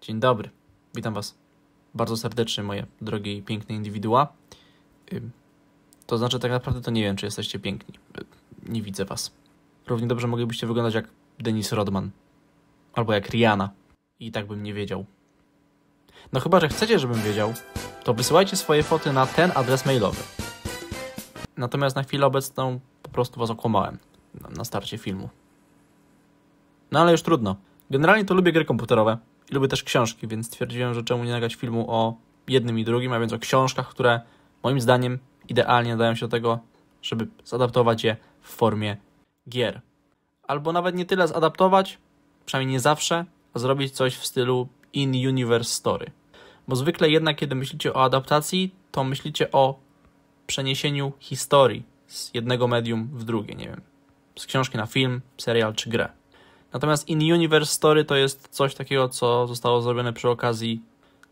Dzień dobry, witam Was bardzo serdecznie, moje drogie i piękne indywidua. To znaczy, tak naprawdę to nie wiem, czy jesteście piękni. Nie widzę Was. Równie dobrze moglibyście wyglądać jak Denis Rodman albo jak Rihanna i tak bym nie wiedział. No chyba, że chcecie, żebym wiedział, to wysyłajcie swoje foty na ten adres mailowy. Natomiast na chwilę obecną po prostu Was okłamałem na starcie filmu. No ale już trudno. Generalnie to lubię gry komputerowe, i lubię też książki, więc stwierdziłem, że czemu nie nagrać filmu o jednym i drugim, a więc o książkach, które moim zdaniem idealnie nadają się do tego, żeby zadaptować je w formie gier. Albo nawet nie tyle zadaptować, przynajmniej nie zawsze, a zrobić coś w stylu in-universe story. Bo zwykle jednak, kiedy myślicie o adaptacji, to myślicie o przeniesieniu historii z jednego medium w drugie, nie wiem, z książki na film, serial czy grę. Natomiast in-universe story to jest coś takiego, co zostało zrobione przy okazji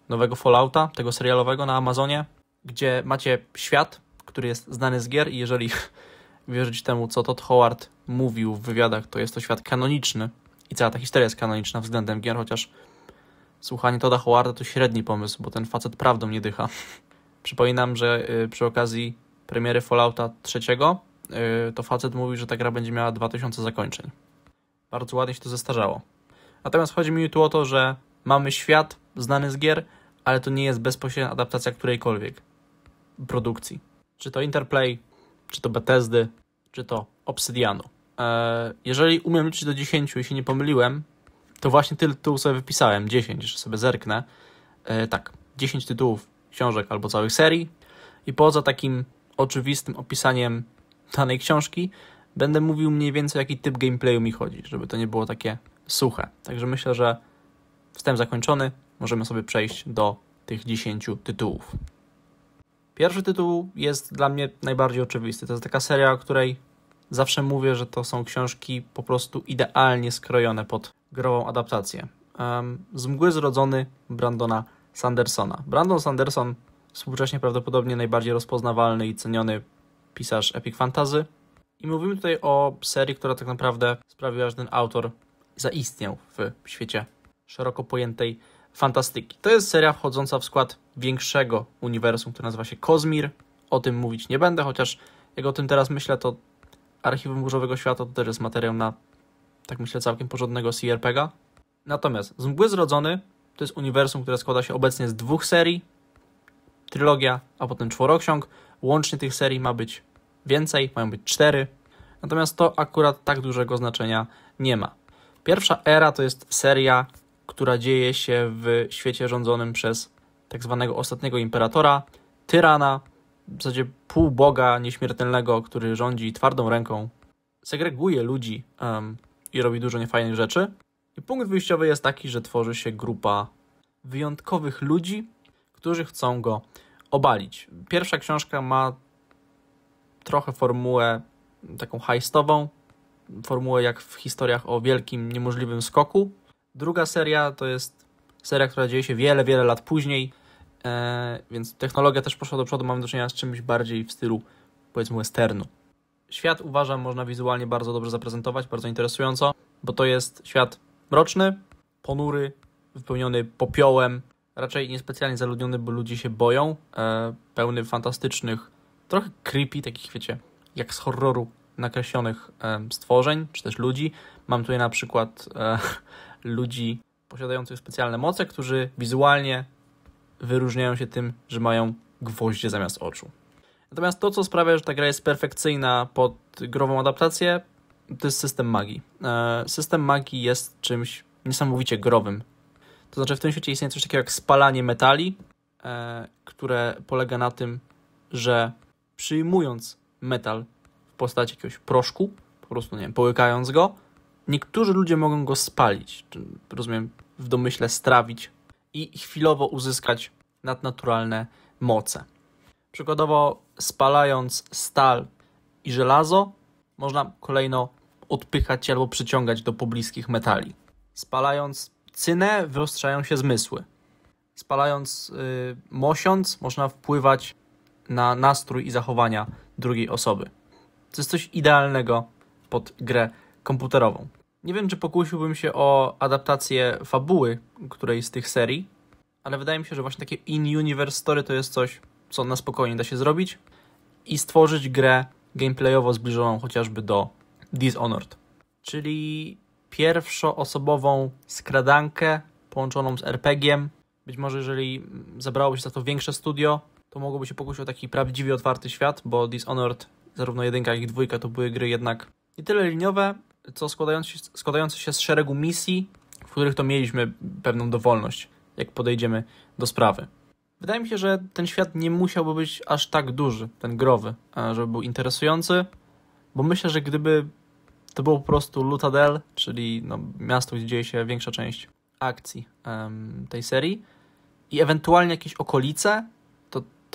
nowego Fallouta, tego serialowego na Amazonie, gdzie macie świat, który jest znany z gier i jeżeli wierzyć temu, co Todd Howard mówił w wywiadach, to jest to świat kanoniczny i cała ta historia jest kanoniczna względem gier, chociaż słuchanie Toda Howarda to średni pomysł, bo ten facet prawdą nie dycha. Przypominam, że y, przy okazji premiery Fallouta trzeciego y, to facet mówi, że ta gra będzie miała 2000 zakończeń bardzo ładnie się to zestarzało. Natomiast chodzi mi tu o to, że mamy świat znany z gier, ale to nie jest bezpośrednia adaptacja którejkolwiek produkcji. Czy to Interplay, czy to Bethesdy, czy to Obsidianu. E, jeżeli umiem liczyć do 10 i się nie pomyliłem, to właśnie tyle tytułów sobie wypisałem, 10, jeszcze sobie zerknę. E, tak, 10 tytułów książek albo całych serii i poza takim oczywistym opisaniem danej książki, będę mówił mniej więcej, jaki typ gameplayu mi chodzi, żeby to nie było takie suche. Także myślę, że wstęp zakończony, możemy sobie przejść do tych 10 tytułów. Pierwszy tytuł jest dla mnie najbardziej oczywisty. To jest taka seria, o której zawsze mówię, że to są książki po prostu idealnie skrojone pod grową adaptację. Z mgły zrodzony Brandona Sandersona. Brandon Sanderson, współcześnie prawdopodobnie najbardziej rozpoznawalny i ceniony pisarz epic fantazy, mówimy tutaj o serii, która tak naprawdę sprawiła, że ten autor zaistniał w świecie szeroko pojętej fantastyki. To jest seria wchodząca w skład większego uniwersum, które nazywa się Kozmir. O tym mówić nie będę, chociaż jak o tym teraz myślę, to Archiwum Burzowego Świata to też jest materiał na, tak myślę, całkiem porządnego CRPG'a. Natomiast Z Mgły Zrodzony to jest uniwersum, które składa się obecnie z dwóch serii, trylogia, a potem czworoksiąg. Łącznie tych serii ma być więcej, mają być cztery. Natomiast to akurat tak dużego znaczenia nie ma. Pierwsza era to jest seria, która dzieje się w świecie rządzonym przez tak zwanego ostatniego imperatora, tyrana, w zasadzie półboga nieśmiertelnego, który rządzi twardą ręką, segreguje ludzi um, i robi dużo niefajnych rzeczy. I punkt wyjściowy jest taki, że tworzy się grupa wyjątkowych ludzi, którzy chcą go obalić. Pierwsza książka ma trochę formułę taką heistową, formułę jak w historiach o wielkim, niemożliwym skoku. Druga seria to jest seria, która dzieje się wiele, wiele lat później, e, więc technologia też poszła do przodu, mamy do czynienia z czymś bardziej w stylu, powiedzmy, westernu. Świat uważam można wizualnie bardzo dobrze zaprezentować, bardzo interesująco, bo to jest świat mroczny, ponury, wypełniony popiołem, raczej niespecjalnie zaludniony, bo ludzie się boją, e, pełny fantastycznych trochę creepy, takich wiecie, jak z horroru nakreślonych stworzeń, czy też ludzi. Mam tutaj na przykład e, ludzi posiadających specjalne moce, którzy wizualnie wyróżniają się tym, że mają gwoździe zamiast oczu. Natomiast to, co sprawia, że ta gra jest perfekcyjna pod grową adaptację, to jest system magii. E, system magii jest czymś niesamowicie growym. To znaczy, w tym świecie istnieje coś takiego jak spalanie metali, e, które polega na tym, że przyjmując metal w postaci jakiegoś proszku, po prostu, nie wiem, połykając go, niektórzy ludzie mogą go spalić, czy, rozumiem, w domyśle strawić i chwilowo uzyskać nadnaturalne moce. Przykładowo, spalając stal i żelazo, można kolejno odpychać albo przyciągać do pobliskich metali. Spalając cynę, wyostrzają się zmysły. Spalając yy, mosiąc, można wpływać na nastrój i zachowania drugiej osoby. To jest coś idealnego pod grę komputerową. Nie wiem, czy pokusiłbym się o adaptację fabuły której z tych serii, ale wydaje mi się, że właśnie takie in-universe story to jest coś, co na spokojnie da się zrobić i stworzyć grę gameplayowo zbliżoną chociażby do Dishonored, czyli pierwszoosobową skradankę połączoną z RPG-iem. Być może jeżeli zabrało się za to większe studio, to mogłoby się pokusić o taki prawdziwie otwarty świat, bo Dishonored, zarówno jedynka, jak i dwójka to były gry jednak nie tyle liniowe, co składające się, składające się z szeregu misji, w których to mieliśmy pewną dowolność, jak podejdziemy do sprawy. Wydaje mi się, że ten świat nie musiałby być aż tak duży, ten growy, żeby był interesujący, bo myślę, że gdyby to było po prostu Lutadel, czyli no, miasto, gdzie dzieje się większa część akcji um, tej serii, i ewentualnie jakieś okolice,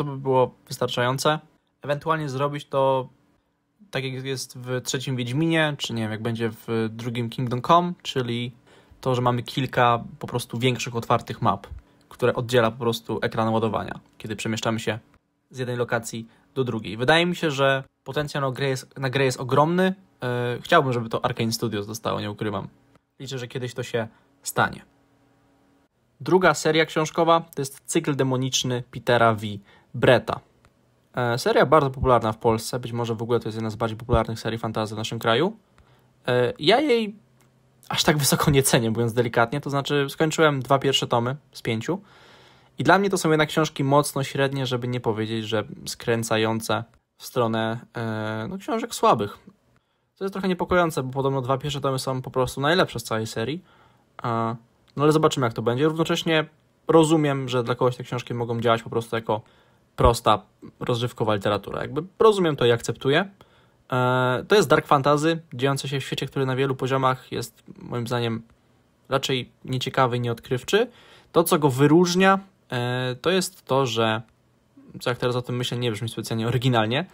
to by było wystarczające. Ewentualnie zrobić to tak jak jest w trzecim Wiedźminie, czy nie wiem, jak będzie w drugim Kingdom Come, czyli to, że mamy kilka po prostu większych otwartych map, które oddziela po prostu ekran ładowania, kiedy przemieszczamy się z jednej lokacji do drugiej. Wydaje mi się, że potencjał na grę jest, na grę jest ogromny. E, chciałbym, żeby to Arkane Studios dostało, nie ukrywam. Liczę, że kiedyś to się stanie. Druga seria książkowa to jest cykl demoniczny Petera V. Breta. E, seria bardzo popularna w Polsce, być może w ogóle to jest jedna z bardziej popularnych serii fantazy w naszym kraju. E, ja jej aż tak wysoko nie cenię, mówiąc delikatnie, to znaczy skończyłem dwa pierwsze tomy z pięciu i dla mnie to są jednak książki mocno średnie, żeby nie powiedzieć, że skręcające w stronę e, no, książek słabych. To jest trochę niepokojące, bo podobno dwa pierwsze tomy są po prostu najlepsze z całej serii. No ale zobaczymy, jak to będzie. Równocześnie rozumiem, że dla kogoś te książki mogą działać po prostu jako prosta, rozrywkowa literatura. Jakby rozumiem to i akceptuję. E, to jest dark fantasy, dziejące się w świecie, który na wielu poziomach jest moim zdaniem raczej nieciekawy i nieodkrywczy. To, co go wyróżnia, e, to jest to, że, co jak teraz o tym myślę, nie brzmi specjalnie oryginalnie,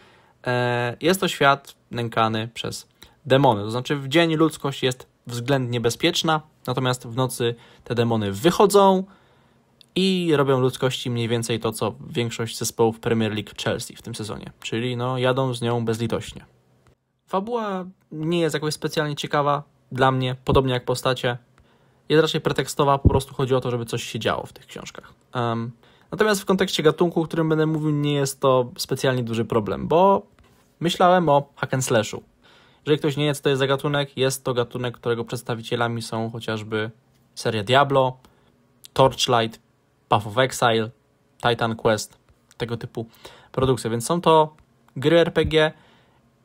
e, jest to świat nękany przez demony. To znaczy w dzień ludzkość jest względnie bezpieczna, natomiast w nocy te demony wychodzą, i robią ludzkości mniej więcej to, co większość zespołów Premier League Chelsea w tym sezonie, czyli no, jadą z nią bezlitośnie. Fabuła nie jest jakoś specjalnie ciekawa dla mnie, podobnie jak postacie. Jest raczej pretekstowa, po prostu chodzi o to, żeby coś się działo w tych książkach. Um, natomiast w kontekście gatunku, o którym będę mówił, nie jest to specjalnie duży problem, bo myślałem o hack and slashu. Jeżeli ktoś nie wie, co to jest za gatunek, jest to gatunek, którego przedstawicielami są chociażby seria Diablo, Torchlight, Path of Exile, Titan Quest, tego typu produkcje. Więc są to gry RPG,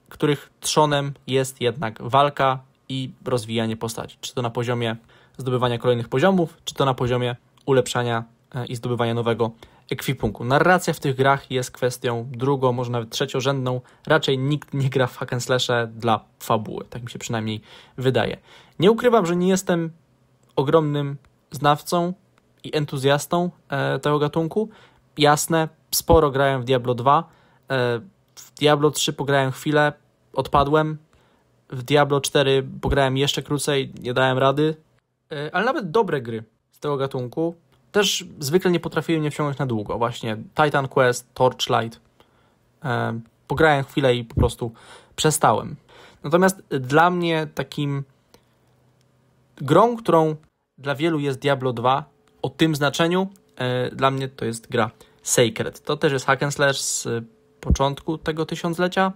których trzonem jest jednak walka i rozwijanie postaci. Czy to na poziomie zdobywania kolejnych poziomów, czy to na poziomie ulepszania e, i zdobywania nowego ekwipunku. Narracja w tych grach jest kwestią drugą, może nawet trzeciorzędną. Raczej nikt nie gra w hack dla fabuły, tak mi się przynajmniej wydaje. Nie ukrywam, że nie jestem ogromnym znawcą i entuzjastą e, tego gatunku. Jasne, sporo grałem w Diablo 2, e, w Diablo 3 pograłem chwilę, odpadłem, w Diablo 4 pograłem jeszcze krócej, nie dałem rady, e, ale nawet dobre gry z tego gatunku też zwykle nie potrafiły mnie wciągnąć na długo. Właśnie Titan Quest, Torchlight. Pograłem chwilę i po prostu przestałem. Natomiast dla mnie takim grą, którą dla wielu jest Diablo 2, o tym znaczeniu e, dla mnie to jest gra Sacred. To też jest hack slash z początku tego tysiąclecia.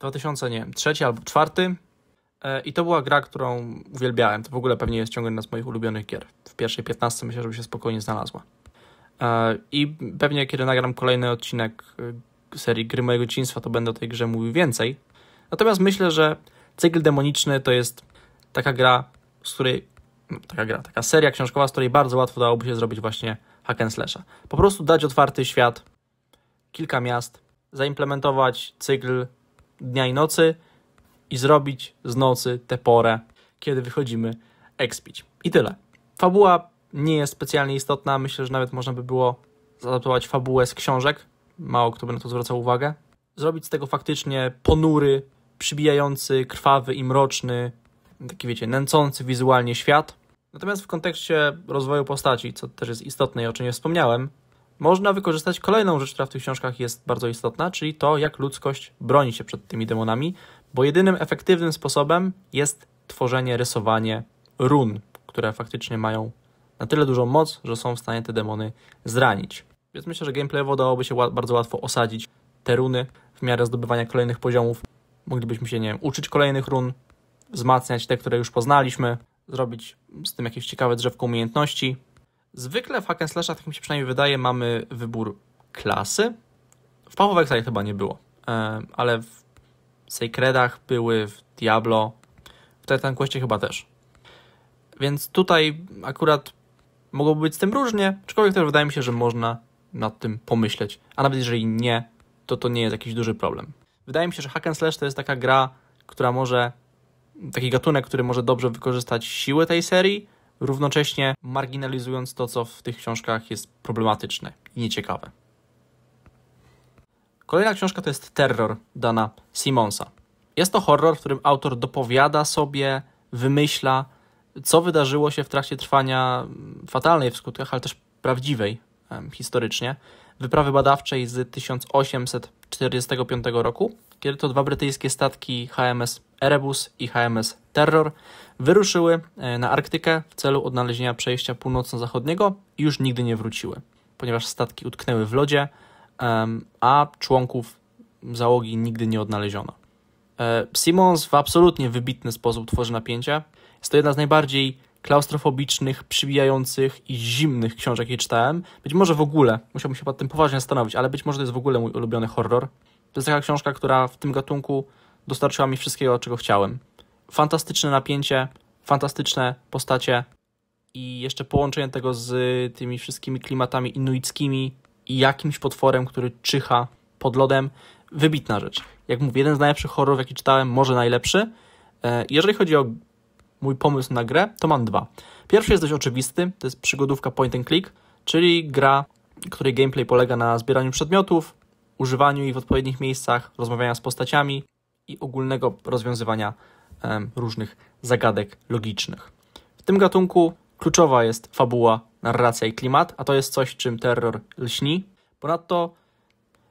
2000, nie wiem, trzeci albo czwarty. E, I to była gra, którą uwielbiałem. To w ogóle pewnie jest ciągle jedna z moich ulubionych gier. W pierwszej 15 myślę, żeby się spokojnie znalazła. E, I pewnie kiedy nagram kolejny odcinek serii Gry mojego dzieciństwa, to będę o tej grze mówił więcej. Natomiast myślę, że Cykl Demoniczny to jest taka gra, z której taka gra, taka seria książkowa, z której bardzo łatwo dałoby się zrobić właśnie hack and slasha. Po prostu dać otwarty świat, kilka miast, zaimplementować cykl dnia i nocy i zrobić z nocy tę porę, kiedy wychodzimy expić. I tyle. Fabuła nie jest specjalnie istotna, myślę, że nawet można by było zaadaptować fabułę z książek, mało kto by na to zwracał uwagę. Zrobić z tego faktycznie ponury, przybijający, krwawy i mroczny taki wiecie, nęcący wizualnie świat. Natomiast w kontekście rozwoju postaci, co też jest istotne i o czym nie wspomniałem, można wykorzystać kolejną rzecz, która w tych książkach jest bardzo istotna, czyli to, jak ludzkość broni się przed tymi demonami, bo jedynym efektywnym sposobem jest tworzenie, rysowanie run, które faktycznie mają na tyle dużą moc, że są w stanie te demony zranić. Więc myślę, że gameplayowo dałoby się bardzo łatwo osadzić te runy w miarę zdobywania kolejnych poziomów. Moglibyśmy się, nie wiem, uczyć kolejnych run, wzmacniać te, które już poznaliśmy, zrobić z tym jakieś ciekawe drzewko umiejętności. Zwykle w hack and tak mi się przynajmniej wydaje, mamy wybór klasy. W Path of Exile chyba nie było, e, ale w Sacredach były, w Diablo, w Titan Questie chyba też. Więc tutaj akurat mogłoby być z tym różnie, aczkolwiek też wydaje mi się, że można nad tym pomyśleć. A nawet jeżeli nie, to to nie jest jakiś duży problem. Wydaje mi się, że hack and slash to jest taka gra, która może taki gatunek, który może dobrze wykorzystać siłę tej serii, równocześnie marginalizując to, co w tych książkach jest problematyczne i nieciekawe. Kolejna książka to jest Terror Dana Simonsa. Jest to horror, w którym autor dopowiada sobie, wymyśla, co wydarzyło się w trakcie trwania mm, fatalnej w skutkach, ale też prawdziwej historycznie, wyprawy badawczej z 1845 roku, kiedy to dwa brytyjskie statki HMS Erebus i HMS Terror wyruszyły e, na Arktykę w celu odnalezienia przejścia północno-zachodniego i już nigdy nie wróciły, ponieważ statki utknęły w lodzie, a członków załogi nigdy nie odnaleziono. E, Simons w absolutnie wybitny sposób tworzy napięcie. Jest to jedna z najbardziej klaustrofobicznych, przybijających i zimnych książek, jakie czytałem. Być może w ogóle, musiałbym się pod tym poważnie zastanowić, ale być może to jest w ogóle mój ulubiony horror. To jest taka książka, która w tym gatunku dostarczyła mi wszystkiego, czego chciałem. Fantastyczne napięcie, fantastyczne postacie i jeszcze połączenie tego z tymi wszystkimi klimatami inuickimi i jakimś potworem, który czyha pod lodem. Wybitna rzecz. Jak mówię, jeden z najlepszych horrorów, jaki czytałem, może najlepszy. E, jeżeli chodzi o mój pomysł na grę, to mam dwa. Pierwszy jest dość oczywisty, to jest przygodówka point and click, czyli gra, której gameplay polega na zbieraniu przedmiotów, używaniu ich w odpowiednich miejscach, rozmawianiu z postaciami i ogólnego rozwiązywania różnych zagadek logicznych. W tym gatunku kluczowa jest fabuła, narracja i klimat, a to jest coś, czym terror lśni. Ponadto,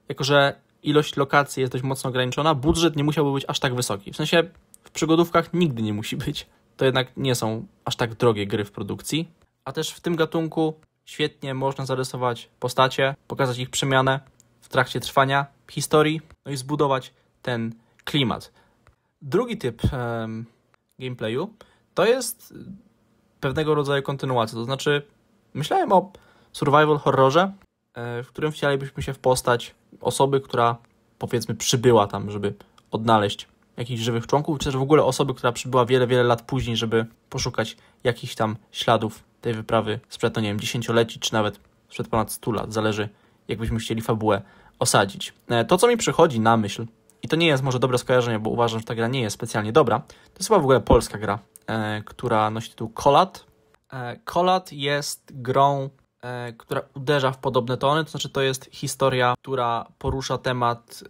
jako że ilość lokacji jest dość mocno ograniczona, budżet nie musiałby być aż tak wysoki. W sensie w przygodówkach nigdy nie musi być. To jednak nie są aż tak drogie gry w produkcji. A też w tym gatunku świetnie można zarysować postacie, pokazać ich przemianę w trakcie trwania historii, no i zbudować ten klimat. Drugi typ um, gameplayu to jest pewnego rodzaju kontynuacja. To znaczy, myślałem o survival horrorze, e, w którym chcielibyśmy się w postać osoby, która powiedzmy przybyła tam, żeby odnaleźć jakichś żywych członków, czy też w ogóle osoby, która przybyła wiele, wiele lat później, żeby poszukać jakichś tam śladów tej wyprawy sprzed, no nie wiem, dziesięcioleci, czy nawet sprzed ponad 100 lat. Zależy, jakbyśmy chcieli fabułę osadzić. E, to, co mi przychodzi na myśl i to nie jest może dobre skojarzenie, bo uważam, że ta gra nie jest specjalnie dobra. To jest chyba w ogóle polska gra, e, która nosi tytuł Kolat. E, Kolat jest grą, e, która uderza w podobne tony, to znaczy to jest historia, która porusza temat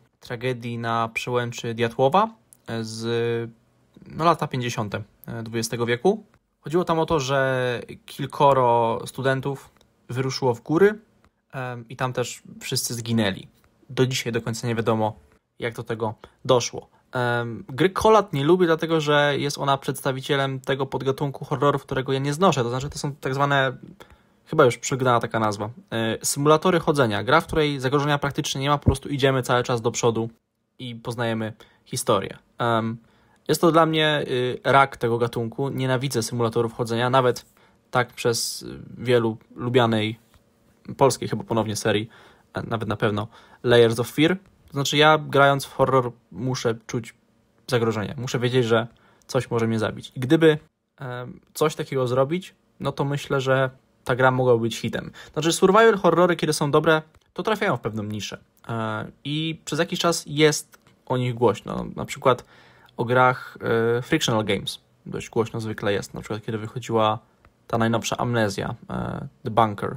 e, tragedii na przełęczy Diatłowa e, z no, lata 50. XX e, wieku. Chodziło tam o to, że kilkoro studentów wyruszyło w góry i tam też wszyscy zginęli. Do dzisiaj do końca nie wiadomo, jak do tego doszło. Gry Kolat nie lubię, dlatego że jest ona przedstawicielem tego podgatunku horrorów, którego ja nie znoszę. To znaczy, to są tak zwane, chyba już przygnała taka nazwa, e, symulatory chodzenia. Gra, w której zagrożenia praktycznie nie ma, po prostu idziemy cały czas do przodu i poznajemy historię. Jest to dla mnie y, rak tego gatunku. Nienawidzę symulatorów chodzenia, nawet tak przez y, wielu lubianej polskiej chyba ponownie serii, e, nawet na pewno Layers of Fear. Znaczy ja grając w horror muszę czuć zagrożenie. Muszę wiedzieć, że coś może mnie zabić. I gdyby coś takiego zrobić, no to myślę, że ta gra mogłaby być hitem. Znaczy survival horrory, kiedy są dobre, to trafiają w pewną niszę. E, I przez jakiś czas jest o nich głośno. Na przykład o grach e, Frictional Games dość głośno zwykle jest. Na przykład kiedy wychodziła ta najnowsza Amnezja, e, The Bunker,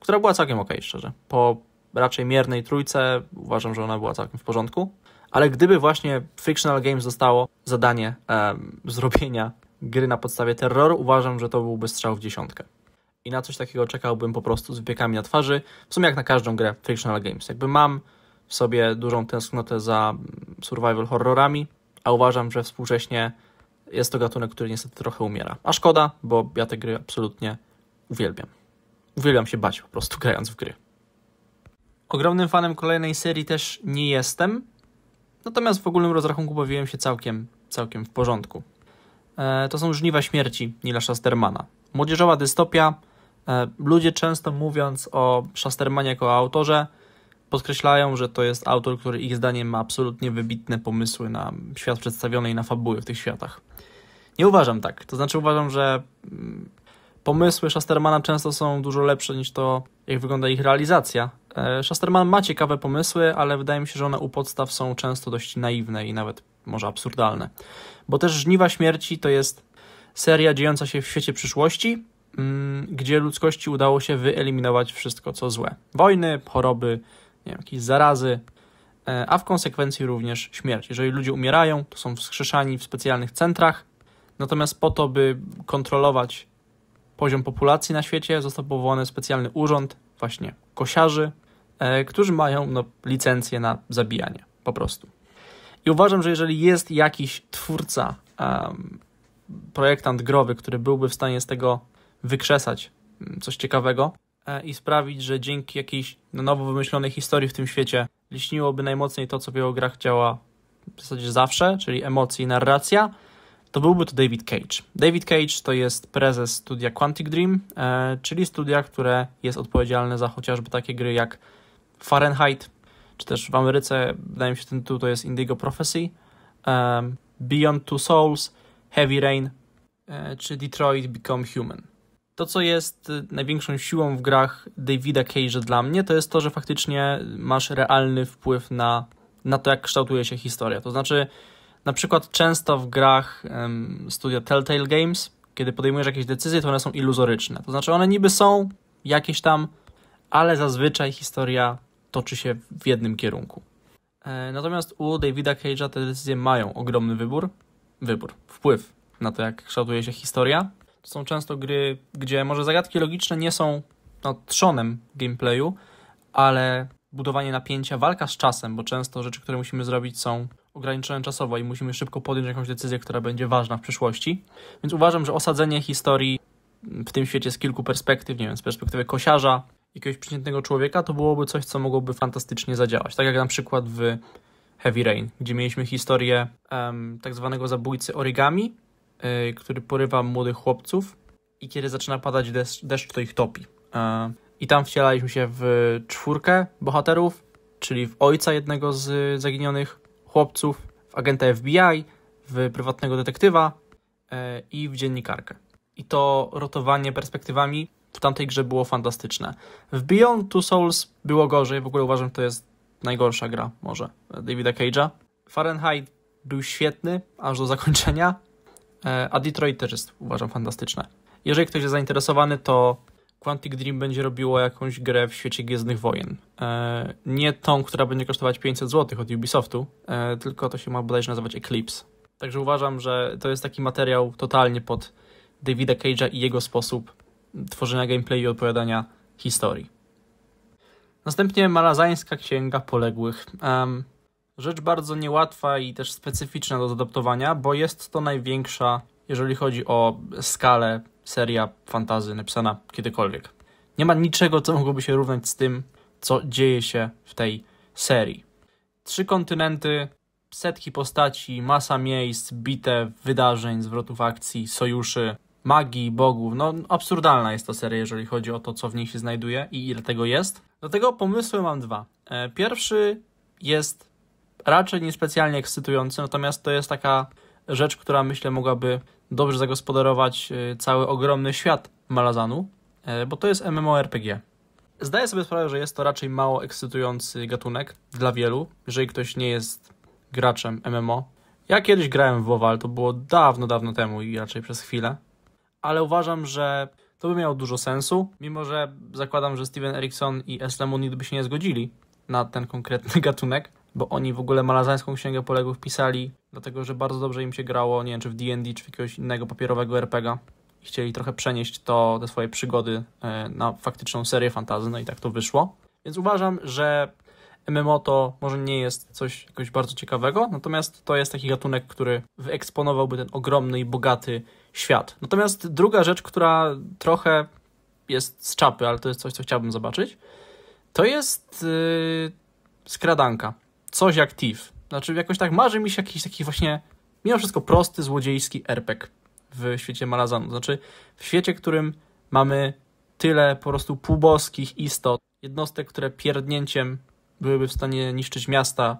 która była całkiem okej, okay, szczerze. Po raczej miernej trójce. Uważam, że ona była całkiem w porządku. Ale gdyby właśnie Fictional Games zostało zadanie e, zrobienia gry na podstawie terroru, uważam, że to byłby strzał w dziesiątkę. I na coś takiego czekałbym po prostu z wiekami na twarzy, w sumie jak na każdą grę Fictional Games. Jakby mam w sobie dużą tęsknotę za mm, survival horrorami, a uważam, że współcześnie jest to gatunek, który niestety trochę umiera. A szkoda, bo ja te gry absolutnie uwielbiam. Uwielbiam się bać po prostu grając w gry. Ogromnym fanem kolejnej serii też nie jestem, natomiast w ogólnym rozrachunku bawiłem się całkiem, całkiem w porządku. E, to są Żniwa Śmierci Nila Shastermana. Młodzieżowa dystopia. E, ludzie często mówiąc o Shastermanie jako autorze, podkreślają, że to jest autor, który ich zdaniem ma absolutnie wybitne pomysły na świat przedstawiony i na fabuły w tych światach. Nie uważam tak. To znaczy uważam, że mm, pomysły Shastermana często są dużo lepsze niż to, jak wygląda ich realizacja, E, Szasterman ma ciekawe pomysły, ale wydaje mi się, że one u podstaw są często dość naiwne i nawet może absurdalne. Bo też Żniwa Śmierci to jest seria dziejąca się w świecie przyszłości, mm, gdzie ludzkości udało się wyeliminować wszystko, co złe. Wojny, choroby, nie wiem, jakieś zarazy, e, a w konsekwencji również śmierć. Jeżeli ludzie umierają, to są wskrzeszani w specjalnych centrach, natomiast po to, by kontrolować poziom populacji na świecie, został powołany specjalny urząd, właśnie kosiarzy, e, którzy mają no, licencję na zabijanie, po prostu. I uważam, że jeżeli jest jakiś twórca, projektant growy, który byłby w stanie z tego wykrzesać mm, coś ciekawego e, i sprawić, że dzięki jakiejś no, nowo wymyślonej historii w tym świecie liśniłoby najmocniej to, co w jego grach działa w zasadzie zawsze, czyli emocje i narracja, to byłby to David Cage. David Cage to jest prezes studia Quantic Dream, e, czyli studia, które jest odpowiedzialne za chociażby takie gry jak Fahrenheit, czy też w Ameryce, wydaje mi się, ten tytuł to jest Indigo Prophecy, e, Beyond Two Souls, Heavy Rain, e, czy Detroit Become Human. To, co jest największą siłą w grach Davida Cage'a dla mnie, to jest to, że faktycznie masz realny wpływ na, na to, jak kształtuje się historia. To znaczy, na przykład często w grach um, studia Telltale Games, kiedy podejmujesz jakieś decyzje, to one są iluzoryczne. To znaczy one niby są jakieś tam, ale zazwyczaj historia toczy się w jednym kierunku. E, natomiast u Davida Cage'a te decyzje mają ogromny wybór, wybór, wpływ na to, jak kształtuje się historia. To są często gry, gdzie może zagadki logiczne nie są no, trzonem gameplayu, ale budowanie napięcia, walka z czasem, bo często rzeczy, które musimy zrobić są ograniczone czasowo i musimy szybko podjąć jakąś decyzję, która będzie ważna w przyszłości. Więc uważam, że osadzenie historii w tym świecie z kilku perspektyw, nie wiem, z perspektywy kosiarza, jakiegoś przeciętnego człowieka, to byłoby coś, co mogłoby fantastycznie zadziałać. Tak jak na przykład w Heavy Rain, gdzie mieliśmy historię um, tak zwanego zabójcy origami, y, który porywa młodych chłopców i kiedy zaczyna padać deszcz, deszcz to ich topi. E, I tam wcielaliśmy się w czwórkę bohaterów, czyli w ojca jednego z zaginionych, chłopców w agenta FBI, w prywatnego detektywa e, i w dziennikarkę. I to rotowanie perspektywami w tamtej grze było fantastyczne. W Beyond Two Souls było gorzej, w ogóle uważam, że to jest najgorsza gra może Davida Cage'a. Fahrenheit był świetny, aż do zakończenia, e, a Detroit też jest uważam fantastyczne. Jeżeli ktoś jest zainteresowany, to Quantic Dream będzie robiło jakąś grę w świecie Gwiezdnych Wojen. E, nie tą, która będzie kosztować 500 zł od Ubisoftu, e, tylko to się ma bodajże nazywać Eclipse. Także uważam, że to jest taki materiał totalnie pod Davida Cage'a i jego sposób tworzenia gameplay i odpowiadania historii. Następnie Malazańska Księga Poległych. rzecz bardzo niełatwa i też specyficzna do zadaptowania, bo jest to największa, jeżeli chodzi o skalę seria fantazy napisana kiedykolwiek. Nie ma niczego, co mogłoby się równać z tym, co dzieje się w tej serii. Trzy kontynenty, setki postaci, masa miejsc, bite wydarzeń, zwrotów akcji, sojuszy, magii, bogów. No, absurdalna jest ta seria, jeżeli chodzi o to, co w niej się znajduje i ile tego jest. Dlatego pomysły mam dwa. E, pierwszy jest raczej niespecjalnie ekscytujący, natomiast to jest taka rzecz, która myślę mogłaby dobrze zagospodarować e, cały ogromny świat Malazanu, e, bo to jest MMORPG. Zdaję sobie sprawę, że jest to raczej mało ekscytujący gatunek dla wielu, jeżeli ktoś nie jest graczem MMO. Ja kiedyś grałem w WoW, ale to było dawno, dawno temu i raczej przez chwilę. Ale uważam, że to by miało dużo sensu, mimo że zakładam, że Steven Erikson i Eslemu nigdy by się nie zgodzili na ten konkretny gatunek, bo oni w ogóle malazańską księgę poległych pisali dlatego że bardzo dobrze im się grało, nie wiem, czy w D&D, czy w jakiegoś innego papierowego RPGa i chcieli trochę przenieść to, te swoje przygody e, na faktyczną serię fantazy, no i tak to wyszło. Więc uważam, że MMO to może nie jest coś jakoś bardzo ciekawego, natomiast to jest taki gatunek, który wyeksponowałby ten ogromny i bogaty świat. Natomiast druga rzecz, która trochę jest z czapy, ale to jest coś, co chciałbym zobaczyć, to jest yy, skradanka. Coś jak Thief. Znaczy jakoś tak marzy mi się jakiś taki właśnie mimo wszystko prosty, złodziejski RPG w świecie Malazanu. Znaczy w świecie, w którym mamy tyle po prostu półboskich istot, jednostek, które pierdnięciem byłyby w stanie niszczyć miasta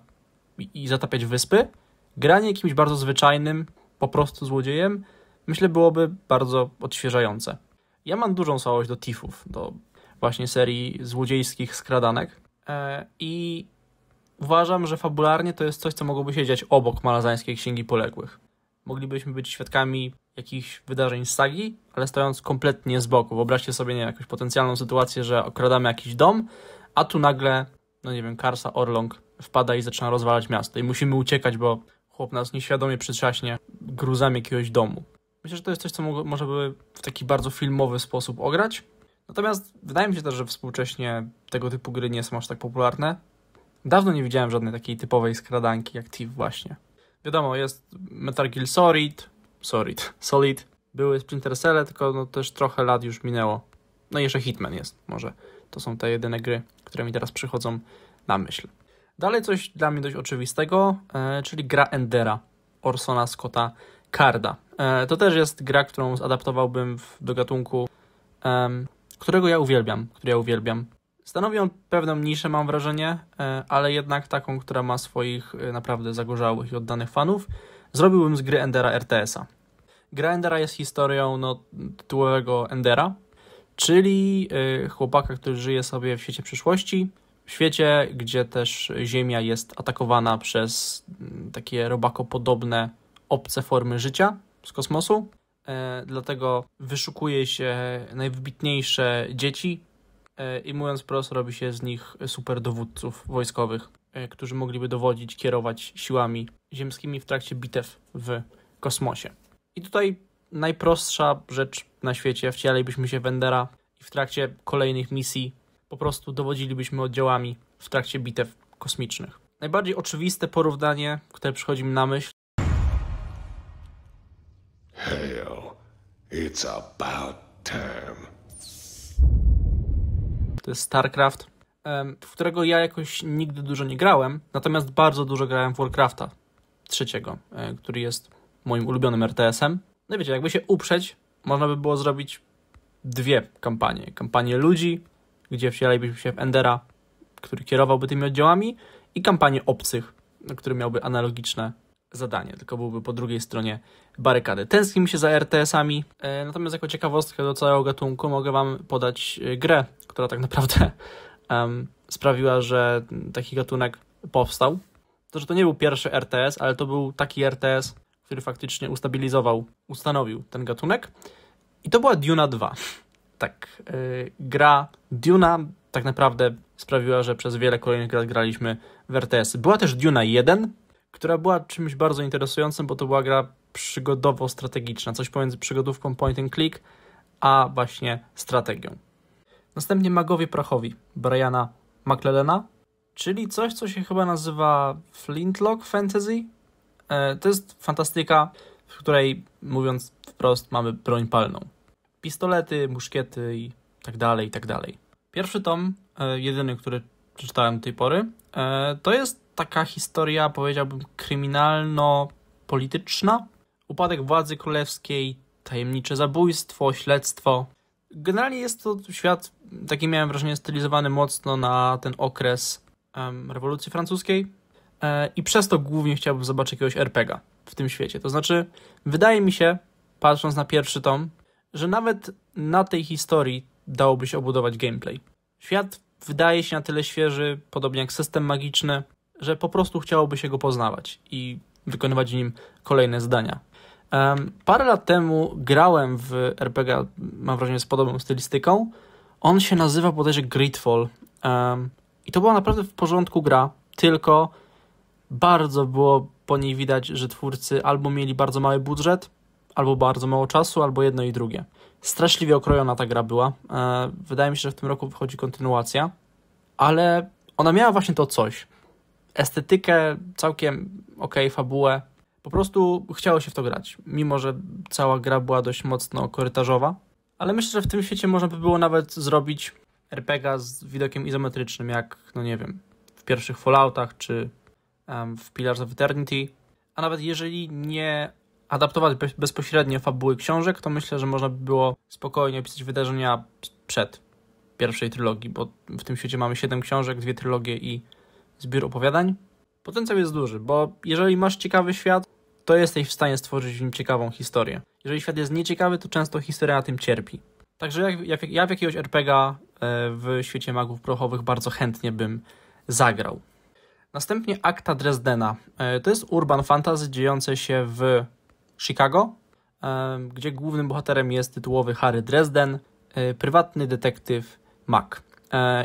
i, i zatapiać wyspy, granie jakimś bardzo zwyczajnym, po prostu złodziejem, myślę byłoby bardzo odświeżające. Ja mam dużą słabość do tifów, do właśnie serii złodziejskich skradanek e, i Uważam, że fabularnie to jest coś, co mogłoby się dziać obok Malazańskiej Księgi Poległych. Moglibyśmy być świadkami jakichś wydarzeń z sagi, ale stojąc kompletnie z boku. Wyobraźcie sobie nie, jakąś potencjalną sytuację, że okradamy jakiś dom, a tu nagle, no nie wiem, Karsa Orlong wpada i zaczyna rozwalać miasto i musimy uciekać, bo chłop nas nieświadomie przytrzaśnie gruzami jakiegoś domu. Myślę, że to jest coś, co mo można by w taki bardzo filmowy sposób ograć. Natomiast wydaje mi się też, że współcześnie tego typu gry nie są aż tak popularne. Dawno nie widziałem żadnej takiej typowej skradanki jak Thief właśnie. Wiadomo, jest Metal Gear Solid, Solid, Solid. Były Splinter Cell, tylko no też trochę lat już minęło. No i jeszcze Hitman jest, może. To są te jedyne gry, które mi teraz przychodzą na myśl. Dalej coś dla mnie dość oczywistego, e, czyli gra Endera Orsona Scotta Carda. E, to też jest gra, którą zadaptowałbym w, do gatunku, e, którego ja uwielbiam, który ja uwielbiam. Stanowią pewną niszę, mam wrażenie, e, ale jednak taką, która ma swoich e, naprawdę zagorzałych i oddanych fanów. Zrobiłbym z gry Endera RTS-a. Gra Endera jest historią no, tytułowego Endera, czyli e, chłopaka, który żyje sobie w świecie przyszłości, w świecie, gdzie też Ziemia jest atakowana przez mm, takie robakopodobne obce formy życia z kosmosu. Dlatego wyszukuje się najwybitniejsze dzieci E, i mówiąc prosto, robi się z nich super dowódców wojskowych, e, którzy mogliby dowodzić, kierować siłami ziemskimi w trakcie bitew w kosmosie. I tutaj najprostsza rzecz na świecie, wcielibyśmy się Wendera i w trakcie kolejnych misji po prostu dowodzilibyśmy oddziałami w trakcie bitew kosmicznych. Najbardziej oczywiste porównanie, które przychodzi mi na myśl. Hail, it's about time to jest StarCraft, w którego ja jakoś nigdy dużo nie grałem, natomiast bardzo dużo grałem w Warcrafta trzeciego, e, który jest moim ulubionym RTS-em. No wiecie, jakby się uprzeć, można by było zrobić dwie kampanie. Kampanię ludzi, gdzie wcielalibyśmy się w Endera, który kierowałby tymi oddziałami i kampanię obcych, który miałby analogiczne zadanie, tylko byłby po drugiej stronie barykady. Tęskni mi się za RTS-ami, e, natomiast jako ciekawostkę do całego gatunku mogę Wam podać e, grę, która tak naprawdę um, sprawiła, że taki gatunek powstał. To, że to nie był pierwszy RTS, ale to był taki RTS, który faktycznie ustabilizował, ustanowił ten gatunek. I to była Duna 2. Tak, yy, gra Duna tak naprawdę sprawiła, że przez wiele kolejnych lat graliśmy w RTS. Była też Duna 1, która była czymś bardzo interesującym, bo to była gra przygodowo-strategiczna, coś pomiędzy przygodówką point and click, a właśnie strategią. Następnie magowie prachowi Briana McLellena, czyli coś, co się chyba nazywa Flintlock Fantasy. E, to jest fantastyka, w której, mówiąc wprost, mamy broń palną. Pistolety, muszkiety i tak dalej, i tak dalej. Pierwszy tom, e, jedyny, który przeczytałem do tej pory, e, to jest taka historia, powiedziałbym, kryminalno-polityczna. Upadek władzy królewskiej, tajemnicze zabójstwo, śledztwo. Generalnie jest to świat taki miałem wrażenie stylizowany mocno na ten okres um, rewolucji francuskiej e, i przez to głównie chciałbym zobaczyć jakiegoś RPGa w tym świecie. To znaczy, wydaje mi się, patrząc na pierwszy tom, że nawet na tej historii dałoby się obudować gameplay. Świat wydaje się na tyle świeży, podobnie jak system magiczny, że po prostu chciałoby się go poznawać i wykonywać w nim kolejne zdania. Um, parę lat temu grałem w RPG, mam wrażenie, z podobną stylistyką, on się nazywa bodajże Gridfall. Um, I to była naprawdę w porządku gra, tylko bardzo było po niej widać, że twórcy albo mieli bardzo mały budżet, albo bardzo mało czasu, albo jedno i drugie. Straszliwie okrojona ta gra była. E, wydaje mi się, że w tym roku wychodzi kontynuacja, ale ona miała właśnie to coś. Estetykę całkiem ok, fabułę. Po prostu chciało się w to grać, mimo że cała gra była dość mocno korytarzowa ale myślę, że w tym świecie można by było nawet zrobić RPG z widokiem izometrycznym, jak, no nie wiem, w pierwszych Falloutach czy um, w Pillars of Eternity. A nawet jeżeli nie adaptować bezpośrednio fabuły książek, to myślę, że można by było spokojnie opisać wydarzenia przed pierwszej trylogii, bo w tym świecie mamy 7 książek, dwie trylogie i zbiór opowiadań. Potencjał jest duży, bo jeżeli masz ciekawy świat, to jesteś w stanie stworzyć w nim ciekawą historię. Jeżeli świat jest nieciekawy, to często historia na tym cierpi. Także ja, jak ja w jakiegoś RPGa e, w świecie magów prochowych bardzo chętnie bym zagrał. Następnie Akta Dresdena. E, to jest urban fantasy dziejące się w Chicago, e, gdzie głównym bohaterem jest tytułowy Harry Dresden, prywatny detektyw Mac.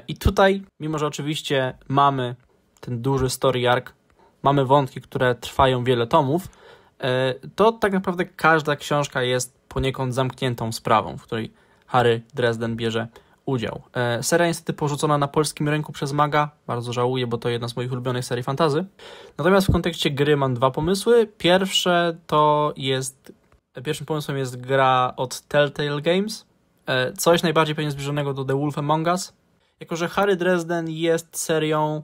I tutaj, mimo że oczywiście mamy ten duży story arc, mamy wątki, które trwają wiele tomów, E, to tak naprawdę każda książka jest poniekąd zamkniętą sprawą, w której Harry Dresden bierze udział. E, seria niestety porzucona na polskim rynku przez Maga, bardzo żałuję, bo to jedna z moich ulubionych serii fantazy. Natomiast w kontekście gry mam dwa pomysły. Pierwsze to jest, pierwszym pomysłem jest gra od Telltale Games, e, coś najbardziej pewnie zbliżonego do The Wolf Among Us. Jako, że Harry Dresden jest serią,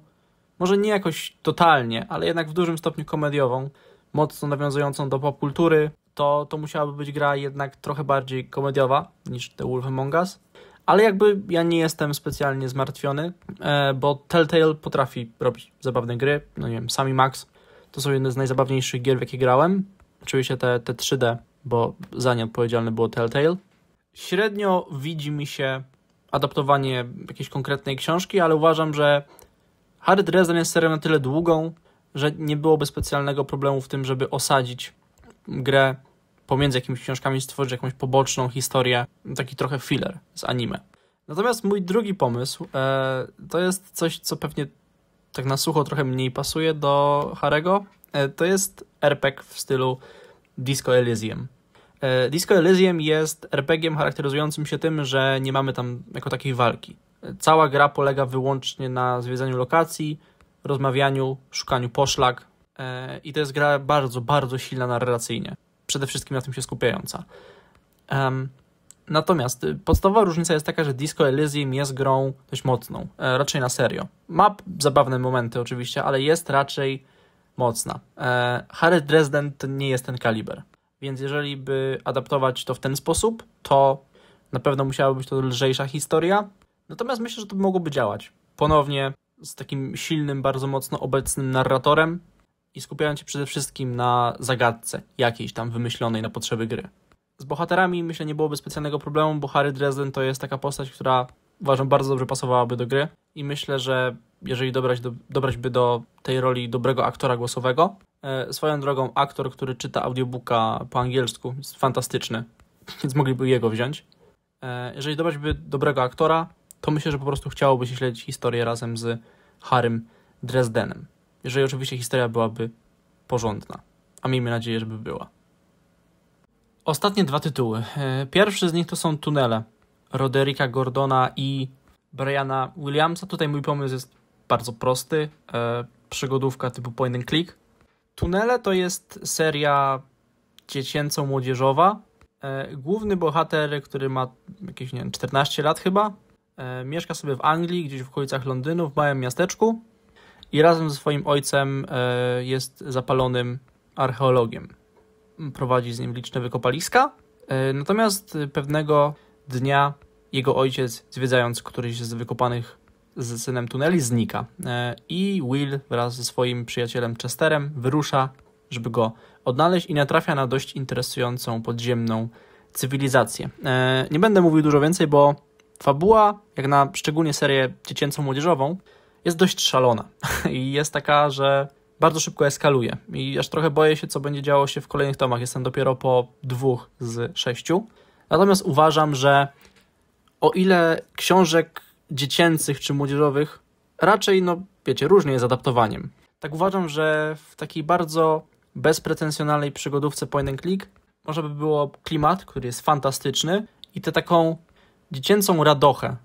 może nie jakoś totalnie, ale jednak w dużym stopniu komediową, mocno nawiązującą do popkultury, to, to musiałaby być gra jednak trochę bardziej komediowa niż The Wolf Among Us. Ale jakby ja nie jestem specjalnie zmartwiony, e, bo Telltale potrafi robić zabawne gry. No nie wiem, Sami Max to są jedne z najzabawniejszych gier, w jakie grałem. Oczywiście te, te 3D, bo za nie odpowiedzialne było Telltale. Średnio widzi mi się adaptowanie jakiejś konkretnej książki, ale uważam, że Harry Dresden jest serią na tyle długą, że nie byłoby specjalnego problemu w tym, żeby osadzić grę pomiędzy jakimiś książkami, stworzyć jakąś poboczną historię, taki trochę filler z anime. Natomiast mój drugi pomysł e, to jest coś, co pewnie tak na sucho trochę mniej pasuje do Harego. E, to jest RPG w stylu Disco Elysium. E, Disco Elysium jest RPGiem charakteryzującym się tym, że nie mamy tam jako takiej walki. E, cała gra polega wyłącznie na zwiedzaniu lokacji, rozmawianiu, szukaniu poszlak. E, I to jest gra bardzo, bardzo silna narracyjnie. Przede wszystkim na tym się skupiająca. Natomiast y, podstawowa różnica jest taka, że Disco Elysium jest grą dość mocną, e, raczej na serio. Ma zabawne momenty oczywiście, ale jest raczej mocna. Harry e, Dresden to nie jest ten kaliber, więc jeżeli by adaptować to w ten sposób, to na pewno musiałaby być to lżejsza historia. Natomiast myślę, że to by mogłoby działać. Ponownie z takim silnym, bardzo mocno obecnym narratorem i skupiając się przede wszystkim na zagadce jakiejś tam wymyślonej na potrzeby gry. Z bohaterami myślę nie byłoby specjalnego problemu, bo Harry Dresden to jest taka postać, która uważam bardzo dobrze pasowałaby do gry i myślę, że jeżeli dobrać, do, dobrać by do tej roli dobrego aktora głosowego, e, swoją drogą aktor, który czyta audiobooka po angielsku jest fantastyczny, więc mogliby jego wziąć. E, jeżeli dobrać by dobrego aktora, to myślę, że po prostu chciałoby się śledzić historię razem z Harym Dresdenem. Jeżeli oczywiście historia byłaby porządna, a miejmy nadzieję, żeby była. Ostatnie dwa tytuły. E, pierwszy z nich to są Tunele Roderika Gordona i Briana Williamsa. Tutaj mój pomysł jest bardzo prosty. E, przygodówka typu point and click. Tunele to jest seria dziecięco-młodzieżowa. E, główny bohater, który ma jakieś nie wiem, 14 lat chyba, E, mieszka sobie w Anglii, gdzieś w okolicach Londynu, w małym miasteczku i razem ze swoim ojcem e, jest zapalonym archeologiem. Prowadzi z nim liczne wykopaliska. E, natomiast pewnego dnia jego ojciec, zwiedzając któryś z wykopanych z synem tuneli, znika. I Will wraz ze swoim przyjacielem Chesterem wyrusza, żeby go odnaleźć i natrafia na dość interesującą podziemną cywilizację. Nie będę mówił dużo więcej, bo Fabuła, jak na szczególnie serię dziecięcą młodzieżową, jest dość szalona i jest taka, że bardzo szybko eskaluje i aż trochę boję się, co będzie działo się w kolejnych tomach. Jestem dopiero po dwóch z sześciu. Natomiast uważam, że o ile książek dziecięcych czy młodzieżowych raczej, no wiecie, różnie jest adaptowaniem. Tak uważam, że w takiej bardzo bezpretensjonalnej przygodówce point and click można by było klimat, który jest fantastyczny i tę taką dziecięcą radochę,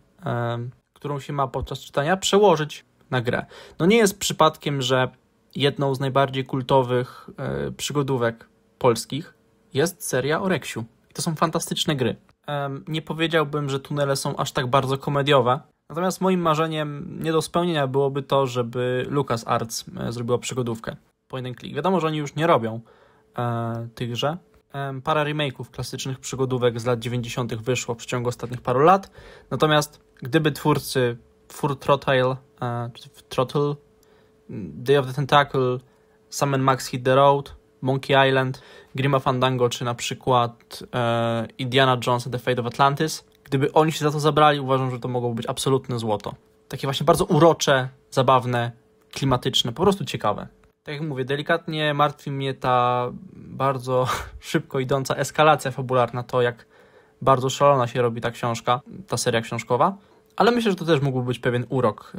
którą się ma podczas czytania, przełożyć na grę. No nie jest przypadkiem, że jedną z najbardziej kultowych e, przygodówek polskich jest seria o Reksiu. to są fantastyczne gry. Nie powiedziałbym, że tunele są aż tak bardzo komediowe, Natomiast moim marzeniem nie do spełnienia byłoby to, żeby LucasArts e, zrobiła przygodówkę po and klik. Wiadomo, że oni już nie robią e, tychże, para remake'ów klasycznych przygodówek z lat 90. wyszło w przeciągu ostatnich paru lat. Natomiast gdyby twórcy Full Trottle*, uh, e, Throttle, Day of the Tentacle, Sam Max Hit the Road, Monkey Island, Grima Fandango, czy na przykład e, Indiana Jones and the Fate of Atlantis. Gdyby oni się za to zabrali, uważam, że to mogłoby być absolutne złoto. Takie właśnie bardzo urocze, zabawne, klimatyczne, po prostu ciekawe tak jak mówię, delikatnie martwi mnie ta bardzo szybko idąca eskalacja fabularna, to jak bardzo szalona się robi ta książka, ta seria książkowa, ale myślę, że to też mógłby być pewien urok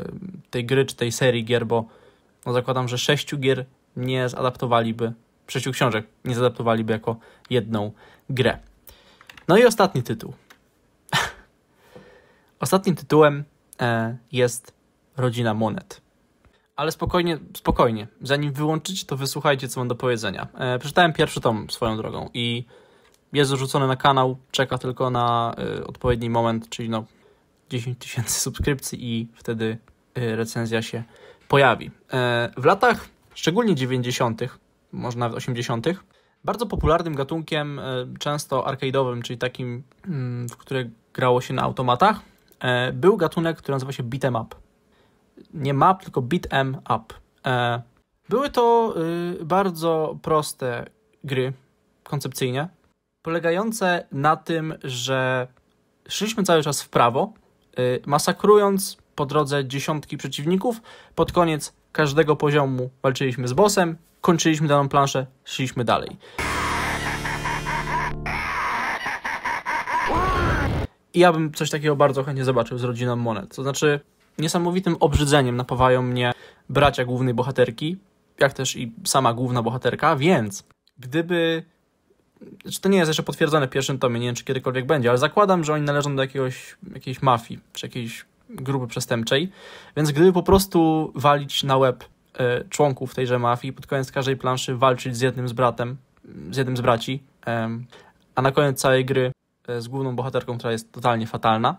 tej gry czy tej serii gier, bo no zakładam, że sześciu gier nie zadaptowaliby, sześciu książek nie zadaptowaliby jako jedną grę. No i ostatni tytuł. Ostatnim tytułem e, jest Rodzina Monet ale spokojnie, spokojnie. Zanim wyłączyć, to wysłuchajcie, co mam do powiedzenia. E, przeczytałem pierwszy tom swoją drogą i jest rzucony na kanał, czeka tylko na y, odpowiedni moment, czyli no 10 tysięcy subskrypcji i wtedy y, recenzja się pojawi. E, w latach szczególnie 90., może nawet 80., bardzo popularnym gatunkiem, y, często arcade'owym, czyli takim, mm, w które grało się na automatach, był gatunek, który nazywa się beat'em up nie map, tylko beat em up. E, były to y, bardzo proste gry koncepcyjnie, polegające na tym, że szliśmy cały czas w prawo, y, masakrując po drodze dziesiątki przeciwników. Pod koniec każdego poziomu walczyliśmy z bossem, kończyliśmy daną planszę, szliśmy dalej. I ja bym coś takiego bardzo chętnie zobaczył z rodziną Monet. To znaczy, niesamowitym obrzydzeniem napawają mnie bracia głównej bohaterki, jak też i sama główna bohaterka, więc gdyby czy znaczy to nie jest jeszcze potwierdzone w pierwszym tomie, nie wiem czy kiedykolwiek będzie, ale zakładam, że oni należą do jakiegoś, jakiejś mafii, czy jakiejś grupy przestępczej, więc gdyby po prostu walić na łeb y, członków tejże mafii, pod koniec każdej planszy walczyć z jednym z bratem, z jednym z braci, a na koniec całej gry e, z główną bohaterką, która jest totalnie fatalna,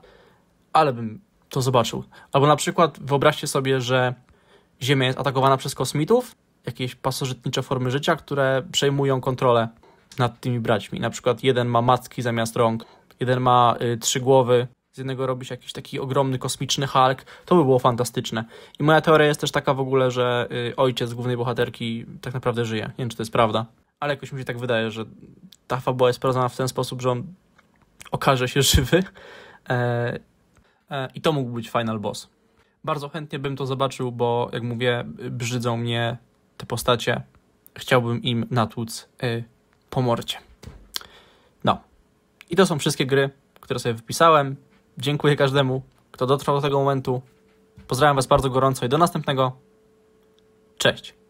ale bym to zobaczył. Albo na przykład wyobraźcie sobie, że Ziemia jest atakowana przez kosmitów, jakieś pasożytnicze formy życia, które przejmują kontrolę nad tymi braćmi. Na przykład jeden ma macki zamiast rąk, jeden ma y, trzy głowy, z jednego robić jakiś taki ogromny kosmiczny Hulk. To by było fantastyczne. I moja teoria jest też taka w ogóle, że y, ojciec głównej bohaterki tak naprawdę żyje. Nie wiem, czy to jest prawda, ale jakoś mi się tak wydaje, że ta fabuła jest prowadzona w ten sposób, że on okaże się żywy. E E, I to mógł być final boss. Bardzo chętnie bym to zobaczył, bo jak mówię, brzydzą mnie te postacie. Chciałbym im natłuc y, po morcie. No. I to są wszystkie gry, które sobie wypisałem. Dziękuję każdemu, kto dotrwał do tego momentu. Pozdrawiam Was bardzo gorąco i do następnego. Cześć.